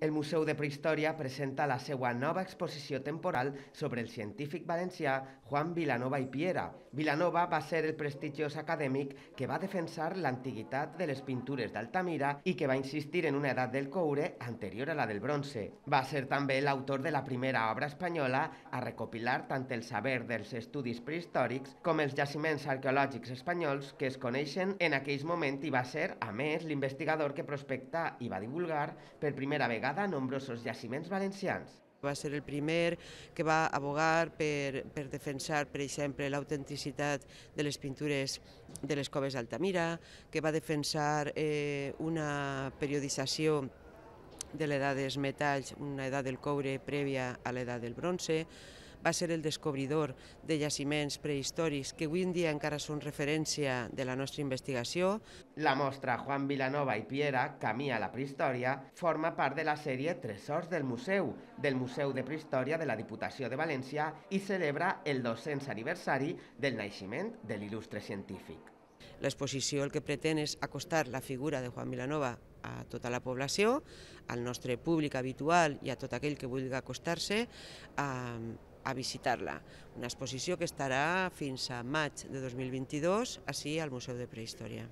El Museu de Prehistòria presenta la seva nova exposició temporal sobre el científic valencià Juan Vilanova i Piera. Vilanova va ser el prestigiós acadèmic que va defensar l'antiguitat de les pintures d'Altamira i que va insistir en una edat del coure anterior a la del bronze. Va ser també l'autor de la primera obra espanyola a recopilar tant el saber dels estudis prehistòrics com els jaciments arqueològics espanyols que es coneixen en aquells moments i va ser, a més, l'investigador que prospecta i va divulgar per primera vegada vegada a nombrosos jaciments valencians. Va ser el primer que va abogar per, per defensar, per exemple, l'autenticitat de les pintures de les coves d'Altamira, que va defensar eh, una periodització de l'edat dels metalls, una edat del coure prèvia a l'edat del bronze, va ser el descobridor de jaciments prehistòrics que avui en dia encara són referència de la nostra investigació. La mostra Juan Vilanova i Piera, Camí a la Prehistòria, forma part de la sèrie Tresors del Museu, del Museu de Prehistòria de la Diputació de València i celebra el 200 aniversari del naixement de l'il·lustre científic. L'exposició el que pretén és acostar la figura de Juan Vilanova a tota la població, al nostre públic habitual i a tot aquell que vulgui acostar-se a, a visitar-la. Una exposició que estarà fins a maig de 2022, així al Museu de Prehistòria.